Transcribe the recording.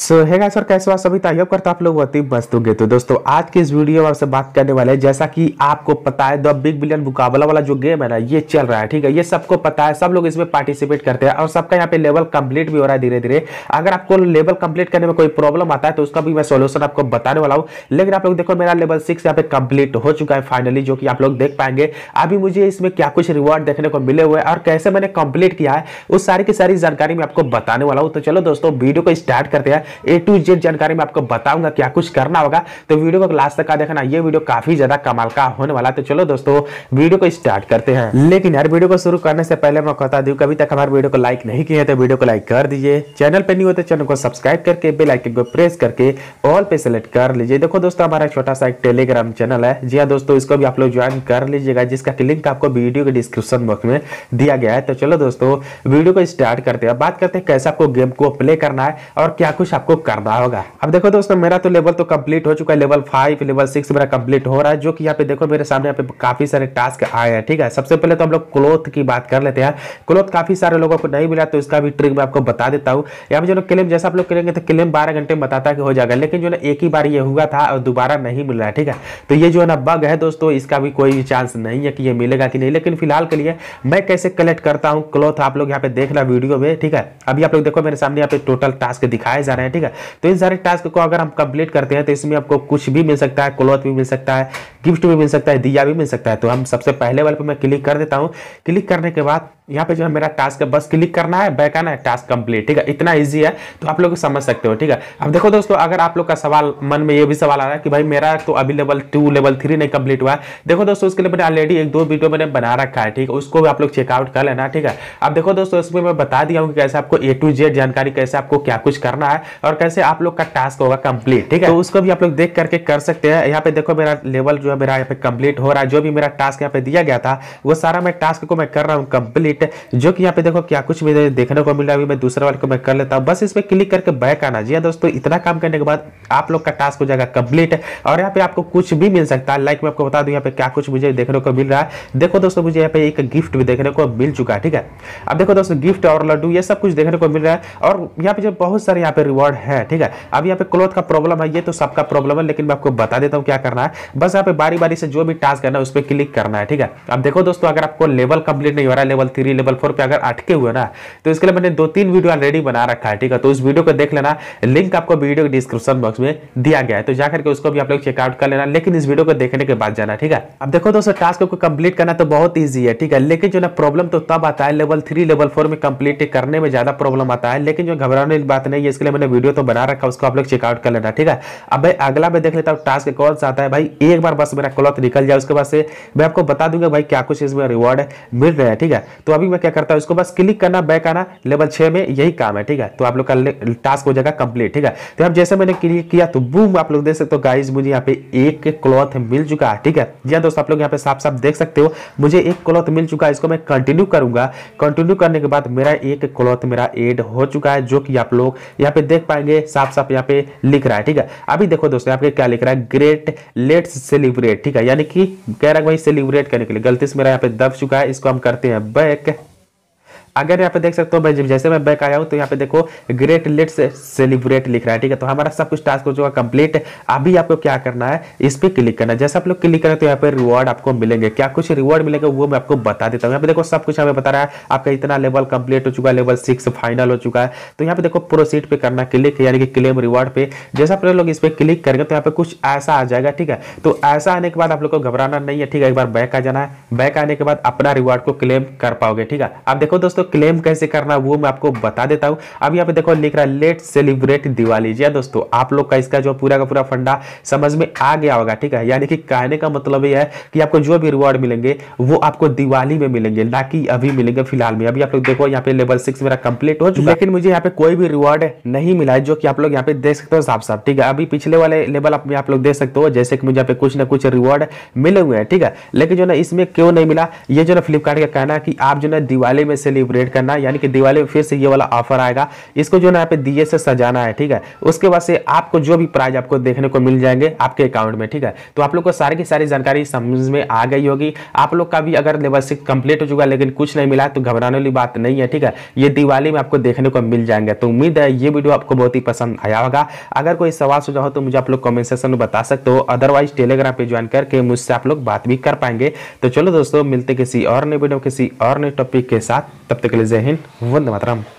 सो है सर कैसे बात सभी तैयार तो करता आप लोग अति मस्त होंगे तो दोस्तों आज के इस वीडियो में आपसे बात करने वाले हैं जैसा कि आपको पता है द बिग बिलियन मुकाबला वाला जो गेम है ना ये चल रहा है ठीक है ये सबको पता है सब लोग इसमें पार्टिसिपेट करते हैं और सबका यहाँ पे लेवल कंप्लीट भी हो रहा है धीरे धीरे अगर आपको लेवल कंप्लीट करने में कोई प्रॉब्लम आता है तो उसका भी मैं सोल्यूशन आपको बताने वाला हूँ लेकिन आप लोग देखो मेरा लेवल सिक्स यहाँ पे कंप्लीट हो चुका है फाइनली जो कि आप लोग देख पाएंगे अभी मुझे इसमें क्या कुछ रिवॉर्ड देखने को मिले हुए और कैसे मैंने कंप्लीट किया है उस सारी की सारी जानकारी मैं आपको बताने वाला हूँ तो चलो दोस्तों वीडियो को स्टार्ट करते हैं ए टू जेड जानकारी मैं आपको बताऊंगा क्या कुछ करना होगा तो वीडियो को लास्ट तक देखना ये वीडियो काफी ज्यादा कमाल का होने वाला तो चलो दोस्तों वीडियो को स्टार्ट करते हैं लेकिन यार वीडियो को शुरू करने से पहले मैं बता दू अभी तक हमारे वीडियो को लाइक नहीं किया तो वीडियो को लाइक कर दीजिए चैनल पर नहीं होते तो चैनल को सब्सक्राइब करके बेलाइकन को प्रेस करके ऑल पे सेलेक्ट कर लीजिए देखो दोस्तों हमारा छोटा सा एक टेलीग्राम चैनल है जी हाँ दोस्तों इसको भी आप लोग ज्वाइन कर लीजिएगा जिसका लिंक आपको वीडियो के डिस्क्रिप्शन बॉक्स में दिया गया है तो चलो दोस्तों वीडियो को स्टार्ट करते हैं बात करते हैं कैसे आपको गेम को प्ले करना है और क्या कुछ कुछ आपको करना होगा अब देखो दोस्तों मेरा तो लेवल तो कंप्लीट हो चुका है लेवल फाइव लेवल सिक्स मेरा कंप्लीट हो रहा है जो कि यहाँ पे देखो मेरे सामने यहाँ पे काफ़ी सारे टास्क आए हैं ठीक है सबसे पहले तो हम लोग क्लोथ की बात कर लेते हैं क्लोथ काफ़ी सारे लोगों को नहीं मिला तो इसका भी ट्रिक मैं आपको बता देता हूँ यहाँ पर जो क्लेम जैसा आप लोग करेंगे तो क्लेम बारह घंटे में बताता कि हो जाएगा लेकिन जो ना एक ही बार ये हुआ था और दोबारा नहीं मिल रहा ठीक है तो ये जो है ना बग है दोस्तों इसका भी कोई चांस नहीं है कि ये मिलेगा कि नहीं लेकिन फिलहाल के लिए मैं कैसे कलेक्ट करता हूँ क्लोथ आप लोग यहाँ पे देख वीडियो में ठीक है अभी आप लोग देखो मेरे सामने यहाँ पे टोटल टास्क दिखाए जा रहे हैं ठीक है तो इन सारे टास्क को अगर हम कंप्लीट करते हैं तो इसमें आपको कुछ भी मिल सकता है क्लॉथ भी मिल सकता है गिफ्ट भी मिल सकता है दिया भी मिल सकता है तो हम सबसे पहले वाले पर मैं क्लिक कर देता हूँ क्लिक करने के बाद यहाँ पे जो है मेरा टास्क है बस क्लिक करना है बैक आना है टास्क कंप्लीट ठीक है इतना ईजी है तो आप लोग समझ सकते हो ठीक है अब देखो दोस्तों अगर आप लोग का सवाल मन में ये भी सवाल आ रहा है कि भाई मेरा तो अभी लेवल टू लेवल थ्री नहीं कंप्लीट हुआ है देखो दोस्तों उसके लिए मैंने ऑलरेडी एक दो वीडियो मैंने बना रखा है ठीक है उसको भी आप लोग चेकआउट कर लेना ठीक है अब देखो दोस्तों इसमें मैं बता दिया हूँ कि कैसे आपको ए टू जेड जानकारी कैसे आपको क्या कुछ करना है और कैसे आप लोग का टास्क होगा कंप्लीट ठीक है तो उसको भी आप लोग देख करके कर सकते हैं यहाँ पे देखो मेरा लेवल जो है मेरा यहाँ पे कंप्लीट हो रहा है जो भी मेरा टास्क यहाँ पे दिया गया था वो सारा मैं टास्क को मैं कर रहा हूँ कंप्लीट एट जो कि यहाँ पे देखो क्या कुछ भी देखने को मिल रहा है अभी मैं दूसरे वाले को मैं कर लेता हूँ बस इस पर क्लिक करके बैक आना जी हाँ दोस्तों इतना काम करने के बाद आप लोग का टास्क हो जाएगा कंप्लीट और यहाँ पे आपको कुछ भी मिल सकता है लाइक मैं आपको बता दूँ यहाँ पे क्या कुछ मुझे देखने को मिल रहा है देखो दोस्तों मुझे यहाँ पे एक गिफ्ट भी देखने को मिल चुका है ठीक है अब देखो दोस्तों गिफ्ट और लड्डू ये सब कुछ देखने को मिल रहा है और यहाँ पे जो बहुत सारे यहाँ पे रिवॉर्ड है ठीक है अब यहाँ पे क्लोथ का प्रॉब्लम है ये तो सबका प्रॉब्लम है लेकिन मैं आपको बता देता हूँ क्या करना है बस यहाँ पे बारी बारी से जो भी टास्क करना है उस पर क्लिक करना है ठीक है अब देखो दोस्तों अगर आपको लेवल कंप्लीट नहीं हो रहा है level three three level four पे अगर अटके हुए ना तो इसके लिए मैंने दो तीन वीडियो ऑलरेडी बना रखा है ठीक है तो उस वीडियो को देख लेना लिंक आपको वीडियो के डिस्क्रिप्शन बॉक्स में दिया गया है तो जाकर के उसको भी आप लोग चेकआउट कर लेना लेकिन इस वीडियो को देखने के बाद जाना ठीक है अब देखो दोस्तों टास्क को कंप्लीट करना तो बहुत ईजी है ठीक है लेकिन जो ना प्रॉब्लम तो तब आता है लेवल थ्री लेवल फोर में कंप्लीट करने में ज्यादा प्रॉब्लम आता है लेकिन जो घबराने की बात नहीं है इसके लिए मैंने वीडियो तो बना रखा उसको आप लोग चेकआउट कर लेना ठीक है अब भाई अगला मैं देख लेता हूँ टास्क कौन सा आता है भाई एक बार बस मेरा क्लॉथ निकल जाए उसके बाद से मैं आपको बता दूंगा भाई क्या कुछ इसमें रिवॉर्ड मिल रहा है ठीक है तो अभी मैं क्या करता हूँ इसको बस क्लिक करना बैक आना लेवल छः में यही काम है ठीक है तो आप लोग का टास्क हो जाएगा कंप्लीट ठीक है तो अब जैसे मैंने क्लिक किया तो बूम आप लोग देख सकते हो गाइज मुझे यहाँ पे एक क्लॉथ मिल चुका है ठीक है जी हाँ दोस्तों आप लोग यहाँ पे साफ साफ देख सकते हो मुझे एक क्लॉथ मिल चुका है इसको मैं कंटिन्यू करूंगा कंटिन्यू करने के बाद मेरा एक क्लॉथ मेरा एड हो चुका है जो कि आप लोग यहाँ पे देख पाएंगे साफ साफ यहाँ पे लिख रहा है ठीक है अभी देखो दोस्तों यहाँ पे क्या लिख रहा है ग्रेट लेट्स सेलिब्रेट ठीक है यानी कि कह रहा है वही सेलिब्रेट करने के लिए गलती से मेरा यहाँ पे दब चुका है इसको हम करते हैं बैक Okay अगर यहाँ पे देख सकते हो भाई जैसे मैं बैक आया हूँ तो यहाँ पे देखो ग्रेट लेट सेलिब्रेट लिख रहा है ठीक है तो हमारा सब कुछ टास्क हो चुका कंप्लीट अभी आपको क्या करना है इस पर क्लिक करना है जैसे आप लोग क्लिक करें तो यहाँ पे रिवॉर्ड आपको मिलेंगे क्या कुछ रिवॉर्ड मिलेंगे वो मैं आपको बता देता हूँ यहाँ पे देखो सब कुछ हमें बता रहा है आपका इतना लेवल कंप्लीट हो चुका है लेवल सिक्स फाइनल हो चुका है तो यहाँ पे देखो प्रोसीड पे करना क्लिक यानी कि क्लेम रिवॉर्ड पे जैसे आप लोग इस पर क्लिक करेंगे तो यहाँ पे कुछ ऐसा आ जाएगा ठीक है तो ऐसा आने के बाद आप लोग को घबराना नहीं है ठीक है एक बार बैक आ जाना है बैक आने के बाद अपना रिवॉर्ड को क्लेम कर पाओगे ठीक है आप देखो दोस्तों क्लेम कैसे करना वो मैं आपको बता देता हूँ अब यहाँ पे देखो लिख रहा है लेट सेलिब्रेट दिवाली जी हाँ दोस्तों आप लोग का इसका जो पूरा का पूरा फंडा समझ में आ गया होगा ठीक है यानी कि कहने का मतलब ये है कि आपको जो भी रिवॉर्ड मिलेंगे वो आपको दिवाली में मिलेंगे ना कि अभी मिलेंगे फिलहाल में अभी आप लोग देखो यहाँ पे लेवल सिक्स मेरा कंप्लीट हो चुका लेकिन मुझे यहाँ पे कोई भी रिवॉर्ड नहीं मिला है जो कि आप लोग यहाँ पे देख सकते हो साफ साफ ठीक है अभी पिछले वाले लेवल आप आप लोग देख सकते हो जैसे कि मुझे यहाँ पे कुछ ना कुछ रिवॉर्ड मिले हुए हैं ठीक है लेकिन जो ना इसमें क्यों नहीं मिला ये जो ना फ्लिपकार्ट का कहना है कि आप जो ना दिवाली में सेलिब्रेट अपग्रेड करना है यानी कि दिवाली में फिर से ये वाला ऑफर आएगा इसको जो ना यहाँ पे दिए से सजाना है ठीक है उसके बाद से आपको जो भी प्राइज आपको देखने को मिल जाएंगे आपके अकाउंट में ठीक है तो आप लोग को सारी की सारी जानकारी समझ में आ गई होगी आप लोग का भी अगर लेवल सिक्स कंप्लीट हो चुका लेकिन कुछ नहीं मिला तो घबराने वाली बात नहीं है ठीक है ये दिवाली में आपको देखने को मिल जाएंगे तो उम्मीद है ये वीडियो आपको बहुत ही पसंद आया होगा अगर कोई सवाल सुझाव हो तो मुझे आप लोग कमेंट सेक्शन में बता सकते हो अदरवाइज टेलीग्राम पे ज्वाइन करके मुझसे आप लोग बात भी कर पाएंगे तो चलो दोस्तों मिलते किसी और नए वीडियो किसी और नए टॉपिक के साथ तब सप्त के लिए जय हिंद वंदे मातरम